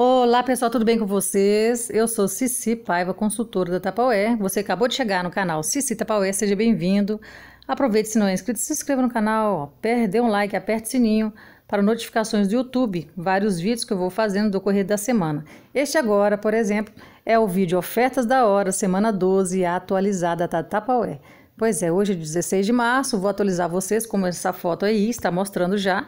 Olá pessoal, tudo bem com vocês? Eu sou Cici Paiva, consultora da Tapaué. Você acabou de chegar no canal Cici Tapaué, seja bem-vindo. Aproveite se não é inscrito, se inscreva no canal, dê um like, aperte o sininho para notificações do YouTube, vários vídeos que eu vou fazendo no decorrer da semana. Este agora, por exemplo, é o vídeo Ofertas da Hora, semana 12, atualizada da Tapaué. Pois é, hoje é 16 de março, vou atualizar vocês como essa foto aí está mostrando já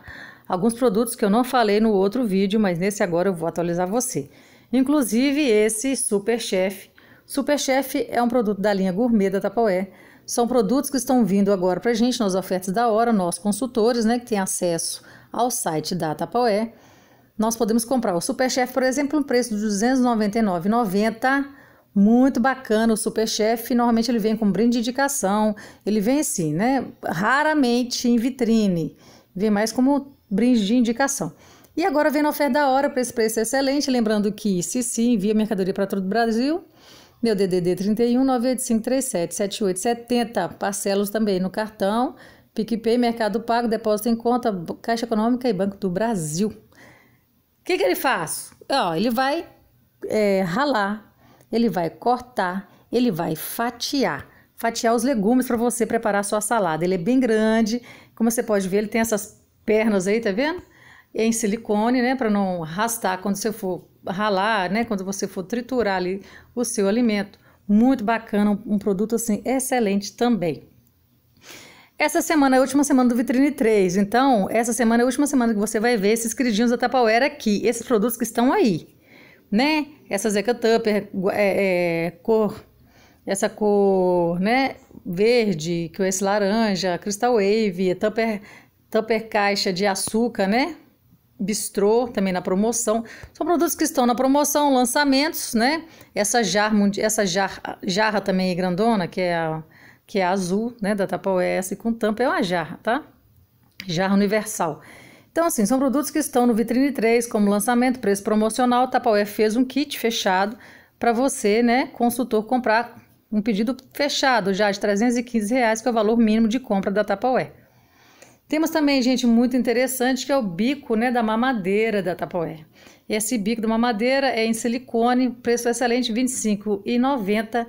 alguns produtos que eu não falei no outro vídeo, mas nesse agora eu vou atualizar você. Inclusive esse Superchef. Superchef é um produto da linha gourmet da Tupperware. São produtos que estão vindo agora para a gente nas ofertas da hora, nós consultores, né, que tem acesso ao site da Tupperware. Nós podemos comprar o Superchef, por exemplo, um preço de R$ 299,90. Muito bacana o Superchef. Normalmente ele vem com brinde de indicação. Ele vem assim, né? Raramente em vitrine. Vem mais como brinde de indicação. E agora vem na oferta da hora para esse preço excelente. Lembrando que sim, envia mercadoria para todo o Brasil. Meu DDD 31 Parcelos também no cartão, PicPay, Mercado Pago, depósito em conta, Caixa Econômica e Banco do Brasil. O que, que ele faz? Ó, ele vai é, ralar, ele vai cortar, ele vai fatiar. Fatiar os legumes para você preparar a sua salada. Ele é bem grande, como você pode ver, ele tem essas pernas aí, tá vendo? É em silicone, né, para não arrastar quando você for ralar, né, quando você for triturar ali o seu alimento. Muito bacana, um, produto assim excelente também. Essa semana é a última semana do Vitrine 3, então essa semana é a última semana que você vai ver esses queridinhos da Tapauera aqui, esses produtos que estão aí, né? Essa Zeca Tupper, é, é, cor, essa cor, né, verde, que é esse laranja, Crystal Wave, é Tupper tupper caixa de açúcar, né? Bistrô, também na promoção. São produtos que estão na promoção, lançamentos, né? Essa, essa jarra também é grandona, que é, a, que é azul, né? Da Tupperware, essa com tampa é uma jarra, tá? Jarra universal. Então, assim, são produtos que estão no Vitrine 3 como lançamento, preço promocional. Tapaué fez um kit fechado para você, né, consultor, comprar um pedido fechado já de R$ 315, reais, que é o valor mínimo de compra da Tapaué. Temos também, gente, muito interessante, que é o bico né, da mamadeira da Tupperware. Esse bico da mamadeira é em silicone, preço excelente, R$ 25,90.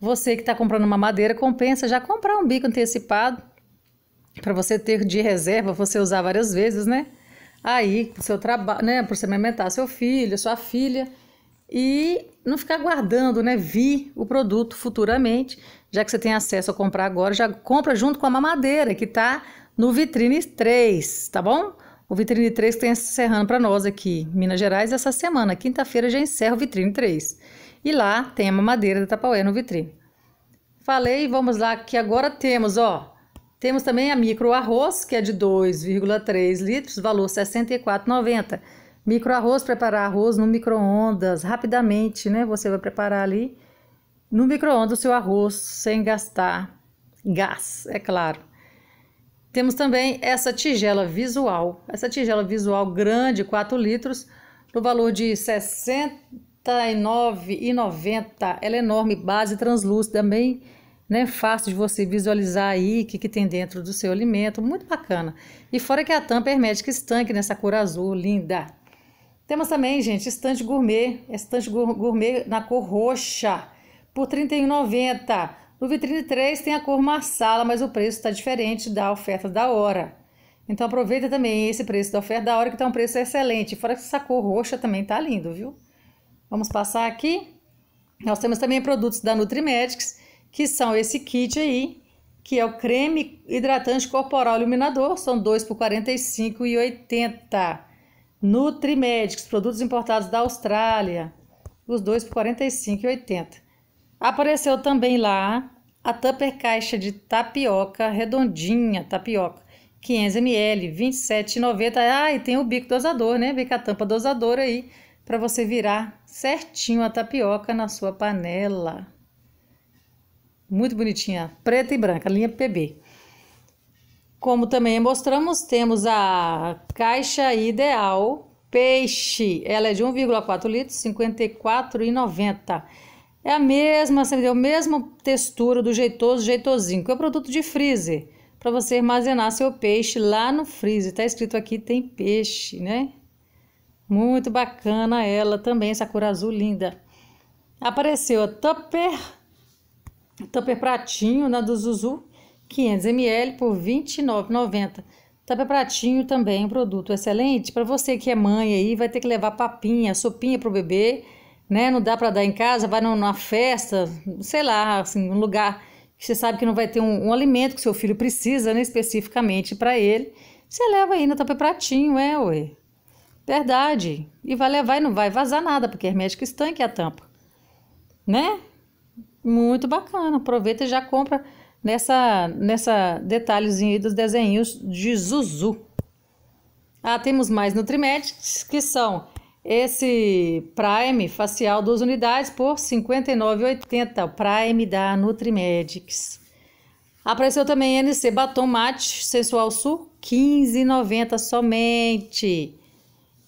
Você que está comprando mamadeira, compensa já comprar um bico antecipado para você ter de reserva, você usar várias vezes, né? Aí, para seu trabalho, né, para você alimentar seu filho, sua filha e não ficar guardando, né? Vi o produto futuramente, já que você tem acesso a comprar agora, já compra junto com a mamadeira que tá no Vitrine 3, tá bom? O Vitrine 3 tem tá encerrando para nós aqui, Minas Gerais, essa semana. Quinta-feira já encerra o Vitrine 3. E lá tem a mamadeira da Tapaué no vitrine. Falei, vamos lá, que agora temos, ó. Temos também a micro arroz, que é de 2,3 litros, valor R$ 64,90. Micro arroz, preparar arroz no micro-ondas, rapidamente, né? Você vai preparar ali no micro-ondas o seu arroz, sem gastar gás, é claro. Temos também essa tigela visual, essa tigela visual grande, 4 litros, no valor de R$ 69,90. Ela é enorme, base translúcida, também né? Fácil de você visualizar aí o que, que tem dentro do seu alimento, muito bacana. E fora que a tampa é hermética estanque nessa né, cor azul, linda. Temos também, gente, estante gourmet, estante gourmet na cor roxa, por R$ 31,90. No vitrine 3 tem a cor marsala, mas o preço está diferente da oferta da hora. Então aproveita também esse preço da oferta da hora, que está um preço excelente. Fora que essa cor roxa também está lindo, viu? Vamos passar aqui. Nós temos também produtos da Nutrimedics, que são esse kit aí, que é o creme hidratante corporal iluminador, são 2 por R$ 45,80. Nutrimedics, produtos importados da Austrália, os dois por R$ 45,80. Apareceu também lá a tupper caixa de tapioca redondinha, tapioca, 500 ml, 27,90. Ah, e tem o bico dosador, né? Vem com a tampa dosadora aí para você virar certinho a tapioca na sua panela. Muito bonitinha, preta e branca, linha PB. Como também mostramos, temos a caixa ideal peixe. Ela é de 1,4 litros, R$ 54,90. É a mesma, é o mesmo textura do jeitoso, jeitosinho, que é o produto de freezer, para você armazenar seu peixe lá no freezer. Está escrito aqui tem peixe, né? Muito bacana ela também, essa cor azul linda. Apareceu a Tupper, Tupper pratinho na do Zuzu, 500 ml por R$ 29,90. Tupper pratinho também, um produto excelente para você que é mãe aí, vai ter que levar papinha, sopinha pro bebê né? Não dá para dar em casa, vai numa festa, sei lá, assim, um lugar que você sabe que não vai ter um, um alimento que seu filho precisa, né, especificamente para ele. Você leva aí no tapa pratinho, é, ué. Verdade. E vai levar e não vai vazar nada, porque é hermético estanque a tampa. Né? Muito bacana. Aproveita e já compra nessa nessa detalhezinho aí dos desenhos de Zuzu. Ah, temos mais Nutrimedics, que são esse Prime facial, duas unidades por R$ 59,80. O Prime da Nutrimedics. Apareceu também NC Batom Mate Sensual Sul, R$ 15,90 somente.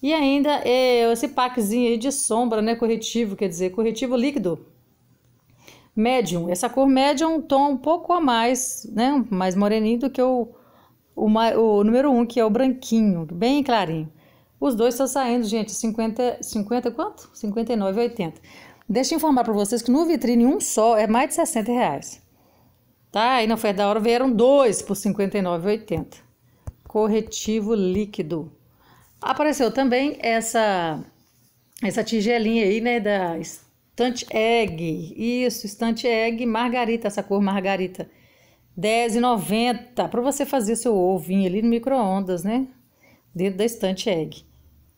E ainda é, esse packzinho aí de sombra, né? Corretivo, quer dizer, corretivo líquido. Medium. Essa cor médium, um tom um pouco a mais, né? Mais moreninho do que o, o, o número 1, um, que é o branquinho, bem clarinho. Os dois estão saindo, gente, 50, 50 quanto? 59,80. Deixa eu informar para vocês que no vitrine um só é mais de 60 reais. Tá? E na oferta da hora vieram dois por 59,80. Corretivo líquido. Apareceu também essa essa tigelinha aí, né, da Stunt Egg. Isso, Stunt Egg Margarita, essa cor Margarita. R$10,90 para você fazer seu ovinho ali no micro-ondas, né? Dentro da Stunt Egg.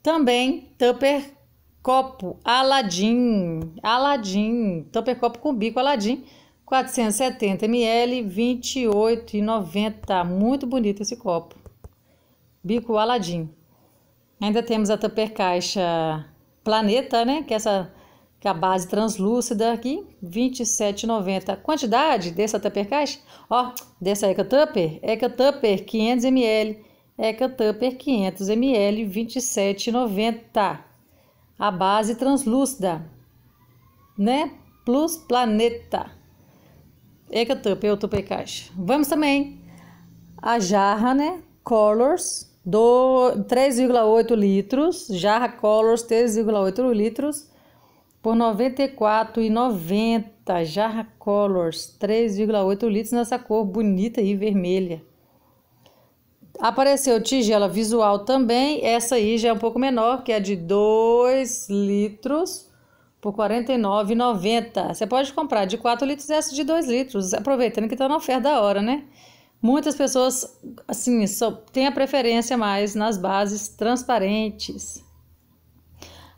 Também tupper copo Aladim, Aladim, tupper copo com bico Aladim, 470 ml, 28,90. Muito bonito esse copo. Bico Aladim. Ainda temos a tupper caixa Planeta, né? Que é essa que é a base translúcida aqui, 27,90. Quantidade dessa tupper caixa? Ó, dessa Eca é Tupper, é Eca é Tupper 500 ml, Eca Tupper 500ml 27,90. A base translúcida, né? Plus Planeta. Eca Tupper, eu Tupper Caixa. Vamos também a jarra, né? Colors, 3,8 litros. Jarra Colors, 3,8 litros. Por R$ 94,90. Jarra Colors, 3,8 litros nessa cor bonita e vermelha. Apareceu tigela visual também, essa aí já é um pouco menor, que é de 2 litros por R$ 49,90. Você pode comprar de 4 litros essa de 2 litros, aproveitando que está na oferta da hora, né? Muitas pessoas, assim, só têm a preferência mais nas bases transparentes.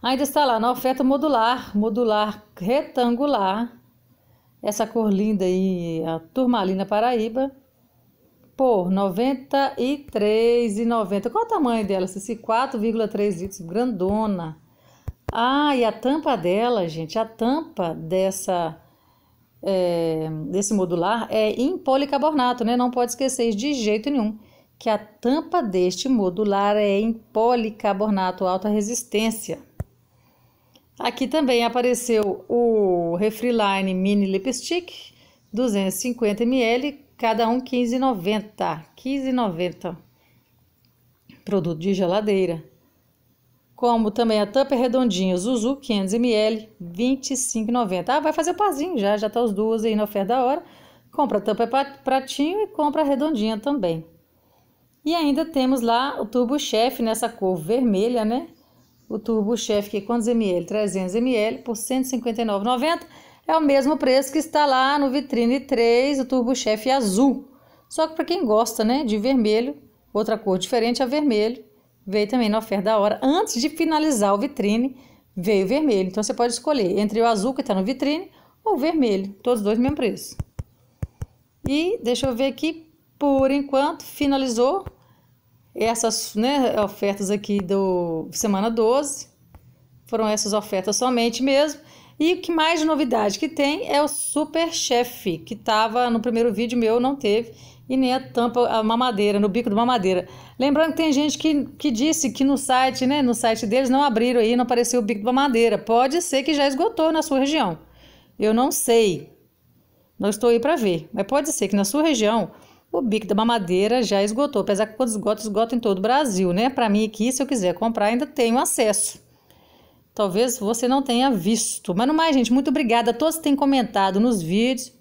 Ainda está lá na oferta modular, modular retangular, essa cor linda aí, a turmalina paraíba, por 93,90. Qual o tamanho dela? 4,3 litros, grandona. Ah, e a tampa dela, gente, a tampa dessa é, desse modular é em policarbonato, né? Não pode esquecer de jeito nenhum que a tampa deste modular é em policarbonato alta resistência. Aqui também apareceu o Refriline Mini Lipstick 250ml cada um 15,90. 15,90 produto de geladeira. Como também a tampa é redondinha Zuzu 500ml, 25,90. Ah, vai fazer o pazinho já, já tá os duas aí na oferta da hora. Compra a tampa é pratinho e compra a redondinha também. E ainda temos lá o Turbo Chef nessa cor vermelha, né? O Turbo Chef que é quantos ml? 300ml por R$ 159,90 é o mesmo preço que está lá no Vitrine 3, o Turbo Chef azul. Só que para quem gosta né, de vermelho, outra cor diferente é vermelho, veio também na oferta da hora. Antes de finalizar o Vitrine, veio vermelho. Então você pode escolher entre o azul que está no Vitrine ou o vermelho, todos dois mesmo preço. E deixa eu ver aqui, por enquanto finalizou essas né, ofertas aqui do semana 12. Foram essas ofertas somente mesmo. E o que mais de novidade que tem é o super chefe, que estava no primeiro vídeo meu, não teve, e nem a tampa, a mamadeira, no bico da mamadeira. Lembrando que tem gente que, que disse que no site, né, no site deles não abriram aí, não apareceu o bico da mamadeira. Pode ser que já esgotou na sua região. Eu não sei. Não estou aí para ver, mas pode ser que na sua região o bico da mamadeira já esgotou, apesar que quando esgota, esgota em todo o Brasil, né? Para mim aqui, se eu quiser comprar, ainda tenho acesso. Talvez você não tenha visto. Mas no mais, gente, muito obrigada a todos que têm comentado nos vídeos.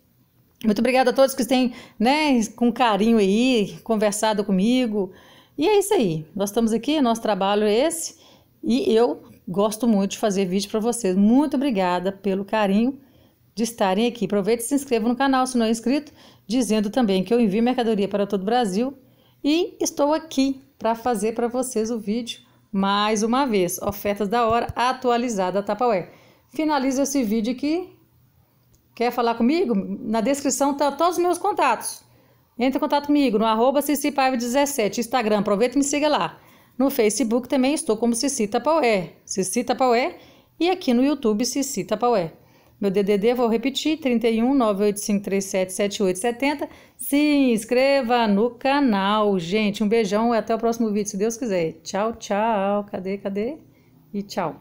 Muito obrigada a todos que têm, né, com carinho aí, conversado comigo. E é isso aí. Nós estamos aqui, nosso trabalho é esse. E eu gosto muito de fazer vídeo para vocês. Muito obrigada pelo carinho de estarem aqui. Aproveite e se inscreva no canal se não é inscrito, dizendo também que eu envio mercadoria para todo o Brasil e estou aqui para fazer para vocês o vídeo mais uma vez, ofertas da hora atualizada Tapaué. Finalizo esse vídeo aqui. Quer falar comigo? Na descrição tá todos os meus contatos. Entre em contato comigo no arroba cicipaiva17, Instagram, aproveita e me siga lá. No Facebook também estou como Cici Tapaué, Cici Tapaué, e aqui no YouTube Cici Tapaué. Meu DDD, vou repetir, 31 985377870. Se inscreva no canal, gente. Um beijão e até o próximo vídeo, se Deus quiser. Tchau, tchau. Cadê, cadê? E tchau.